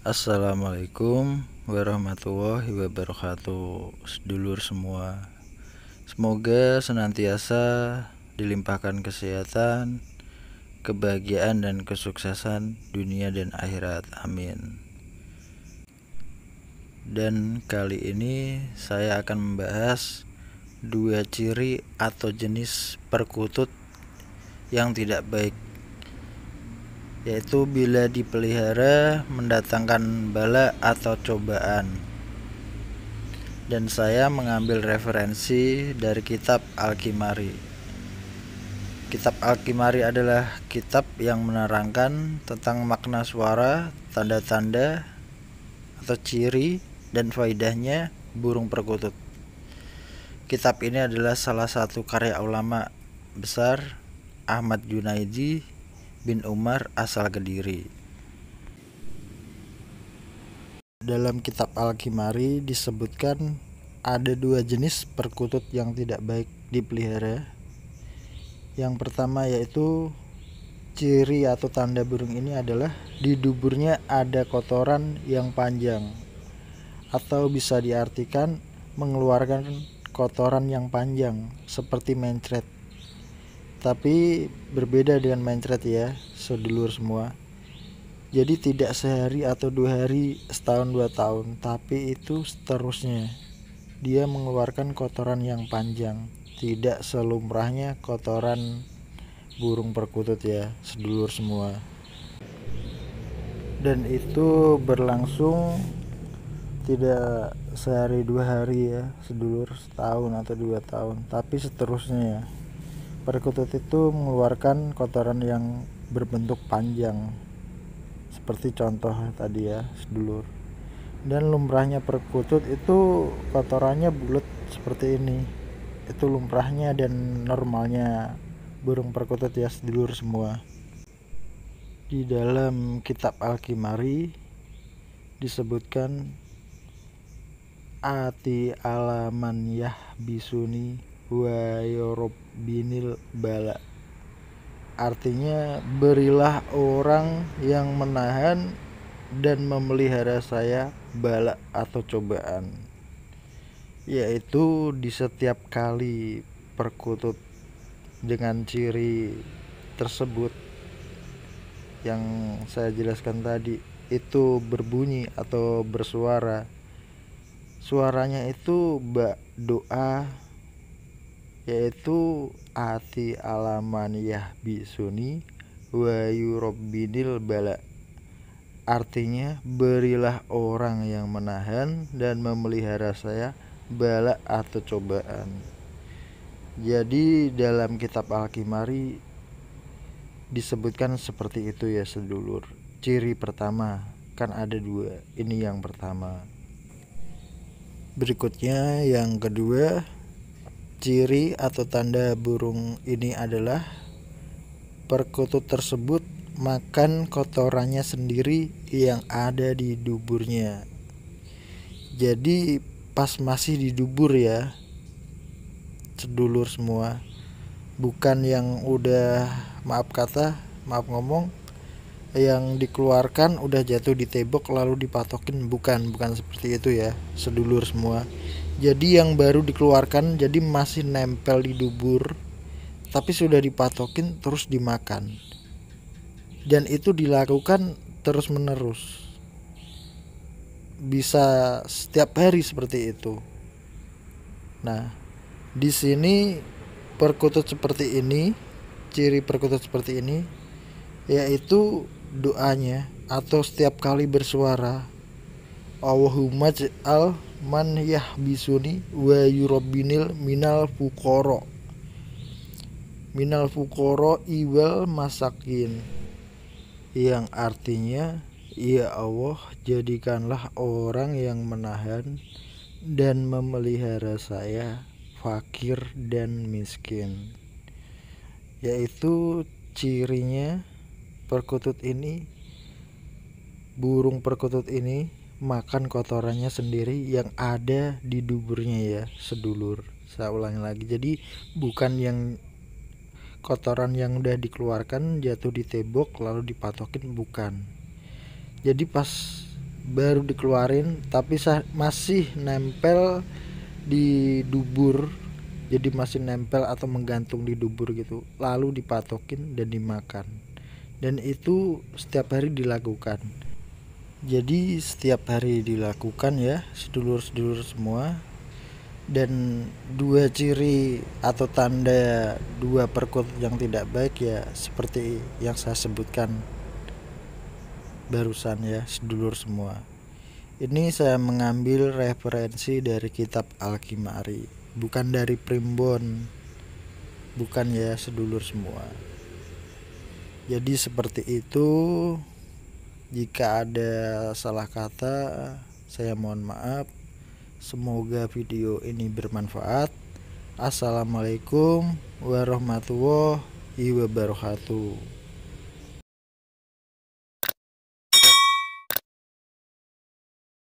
Assalamualaikum warahmatullahi wabarakatuh Sedulur semua Semoga senantiasa dilimpahkan kesehatan Kebahagiaan dan kesuksesan dunia dan akhirat Amin Dan kali ini saya akan membahas Dua ciri atau jenis perkutut yang tidak baik yaitu bila dipelihara mendatangkan bala atau cobaan. Dan saya mengambil referensi dari kitab Al-Kimari. Kitab Al-Kimari adalah kitab yang menerangkan tentang makna suara, tanda-tanda atau ciri dan faidahnya burung perkutut. Kitab ini adalah salah satu karya ulama besar Ahmad Junaidi bin Umar asal Kediri. Dalam kitab Al-Kimari disebutkan ada dua jenis perkutut yang tidak baik dipelihara. Yang pertama yaitu ciri atau tanda burung ini adalah di duburnya ada kotoran yang panjang atau bisa diartikan mengeluarkan kotoran yang panjang seperti mencret tapi berbeda dengan mencret ya sedulur semua jadi tidak sehari atau dua hari setahun dua tahun tapi itu seterusnya dia mengeluarkan kotoran yang panjang tidak selumrahnya kotoran burung perkutut ya sedulur semua dan itu berlangsung tidak sehari dua hari ya sedulur setahun atau dua tahun tapi seterusnya ya Perkutut itu mengeluarkan kotoran yang berbentuk panjang seperti contoh tadi ya, sedulur. Dan lumrahnya perkutut itu kotorannya bulat seperti ini. Itu lumrahnya dan normalnya burung perkutut ya, sedulur semua. Di dalam kitab Alkimari disebutkan ati alaman yah bisuni wa bala artinya berilah orang yang menahan dan memelihara saya bala atau cobaan yaitu di setiap kali perkutut dengan ciri tersebut yang saya jelaskan tadi itu berbunyi atau bersuara suaranya itu bak doa yaitu ati alaman yahbi suni wa yurobbinil bala artinya berilah orang yang menahan dan memelihara saya bala atau cobaan jadi dalam kitab Al-Kimari disebutkan seperti itu ya sedulur ciri pertama kan ada dua ini yang pertama berikutnya yang kedua Ciri atau tanda burung ini adalah perkutut tersebut makan kotorannya sendiri yang ada di duburnya. Jadi pas masih di dubur ya, sedulur semua, bukan yang udah maaf kata, maaf ngomong, yang dikeluarkan udah jatuh di tebok lalu dipatokin bukan bukan seperti itu ya sedulur semua jadi yang baru dikeluarkan jadi masih nempel di dubur tapi sudah dipatokin terus dimakan dan itu dilakukan terus menerus bisa setiap hari seperti itu nah di sini perkutut seperti ini ciri perkutut seperti ini yaitu doanya atau setiap kali bersuara Allahumma ja'al man yahbisuni wa yurabbinil minal fukoro minal fukoro iwal masakin yang artinya ya Allah jadikanlah orang yang menahan dan memelihara saya fakir dan miskin yaitu cirinya perkutut ini burung perkutut ini makan kotorannya sendiri yang ada di duburnya ya sedulur saya ulangi lagi jadi bukan yang kotoran yang udah dikeluarkan jatuh di tebok lalu dipatokin bukan jadi pas baru dikeluarin tapi masih nempel di dubur jadi masih nempel atau menggantung di dubur gitu lalu dipatokin dan dimakan dan itu setiap hari dilakukan jadi setiap hari dilakukan ya sedulur-sedulur semua dan dua ciri atau tanda dua perkut yang tidak baik ya seperti yang saya sebutkan barusan ya sedulur semua ini saya mengambil referensi dari kitab Al-Kimari bukan dari Primbon bukan ya sedulur semua jadi seperti itu jika ada salah kata saya mohon maaf semoga video ini bermanfaat assalamualaikum warahmatullahi wabarakatuh